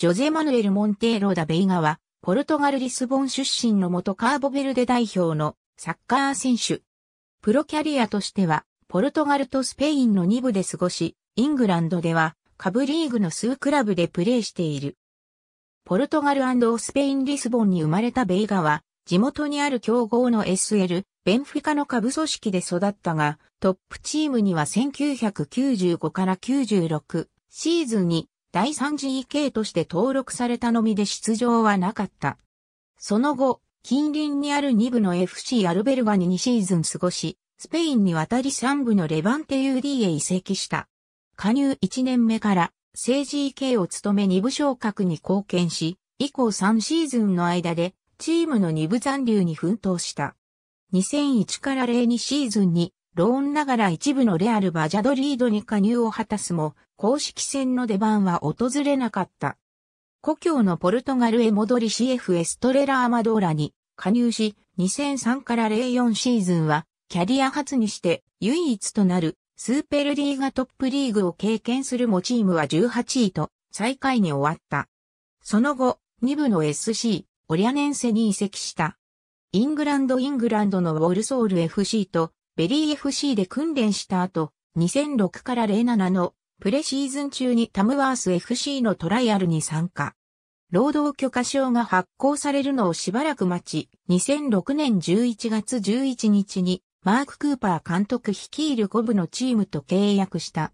ジョゼ・マヌエル・モンテーロ・ダ・ベイガは、ポルトガル・リスボン出身の元カーボベルデ代表のサッカー選手。プロキャリアとしては、ポルトガルとスペインの2部で過ごし、イングランドでは、下部リーグの数クラブでプレーしている。ポルトガルスペイン・リスボンに生まれたベイガは、地元にある強豪の SL、ベンフィカの下部組織で育ったが、トップチームには1995から96シーズンに第 3GK として登録されたのみで出場はなかった。その後、近隣にある2部の FC アルベルガに2シーズン過ごし、スペインに渡り3部のレバンテ UD へ移籍した。加入1年目から、政治 EK を務め2部昇格に貢献し、以降3シーズンの間で、チームの2部残留に奮闘した。2001から02シーズンに、ローンながら一部のレアル・バジャドリードに加入を果たすも、公式戦の出番は訪れなかった。故郷のポルトガルへ戻り CF エストレラ・アマドーラに加入し、2003から04シーズンは、キャリア初にして唯一となるスーペルリーガトップリーグを経験するもチームは18位と最下位に終わった。その後、2部の SC、オリアネンセに移籍した。イングランド・イングランドのウォルソール FC とベリー FC で訓練した後、2006から07のプレシーズン中にタムワース FC のトライアルに参加。労働許可証が発行されるのをしばらく待ち、2006年11月11日にマーク・クーパー監督率いるゴ部のチームと契約した。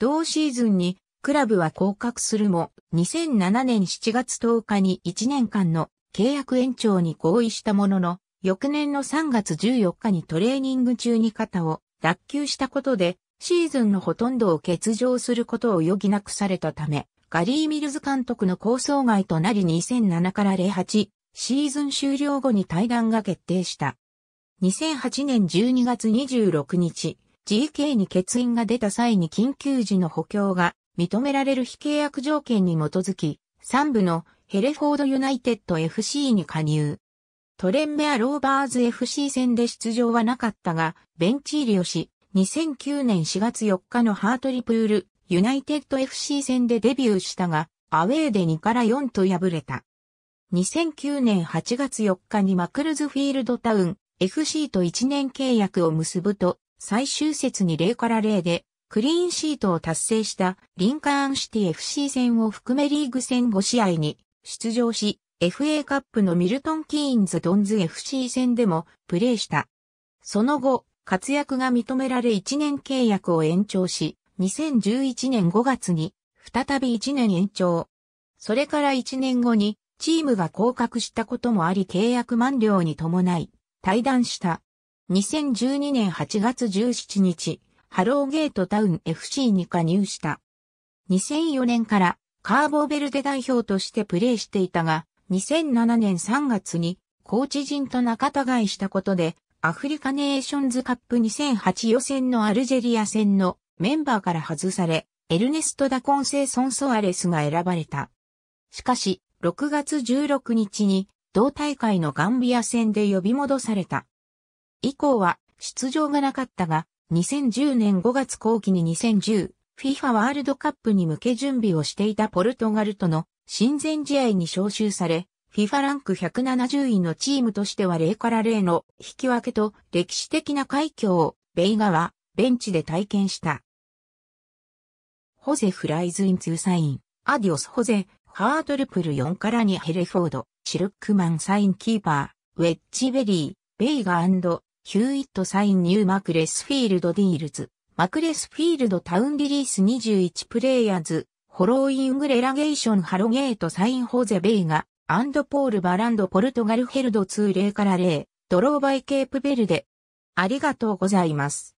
同シーズンにクラブは降格するも、2007年7月10日に1年間の契約延長に合意したものの、翌年の3月14日にトレーニング中に肩を脱臼したことで、シーズンのほとんどを欠場することを余儀なくされたため、ガリー・ミルズ監督の構想外となり2007から08シーズン終了後に対談が決定した。2008年12月26日、GK に欠員が出た際に緊急時の補強が認められる非契約条件に基づき、3部のヘレフォードユナイテッド FC に加入。トレンメアローバーズ FC 戦で出場はなかったが、ベンチ入りをし、2009年4月4日のハートリプール、ユナイテッド FC 戦でデビューしたが、アウェーで2から4と敗れた。2009年8月4日にマクルズフィールドタウン FC と1年契約を結ぶと、最終節に0から0で、クリーンシートを達成したリンカーンシティ FC 戦を含めリーグ戦5試合に出場し、FA カップのミルトン・キーンズ・ドンズ FC 戦でもプレーした。その後、活躍が認められ1年契約を延長し、2011年5月に再び1年延長。それから1年後にチームが降格したこともあり契約満了に伴い退団した。2012年8月17日、ハローゲートタウン FC に加入した。2004年からカーボベルデ代表としてプレーしていたが、2007年3月にコーチ陣と仲違いしたことで、アフリカネーションズカップ2008予選のアルジェリア戦のメンバーから外され、エルネスト・ダ・コンセイソン・ソアレスが選ばれた。しかし、6月16日に同大会のガンビア戦で呼び戻された。以降は出場がなかったが、2010年5月後期に2010、FIFA ワールドカップに向け準備をしていたポルトガルとの親善試合に招集され、FIFA ランク170位のチームとしては0から0の引き分けと歴史的な快挙を、ベイガはベンチで体験した。ホゼ・フライズ・イン・ツー・サイン、アディオス・ホゼ、ハートルプル4から2ヘレフォード、シルックマン・サイン・キーパー、ウェッジ・ベリー、ベイガヒューイット・サイン・ニュー・マクレスフィールド・ディールズ、マクレスフィールド・タウン・リリース21プレイヤーズ、ホローイングレラゲーションハロゲートサインホゼベイガ、アンドポールバランドポルトガルヘルド2 0から0、ドローバイケープベルデ。ありがとうございます。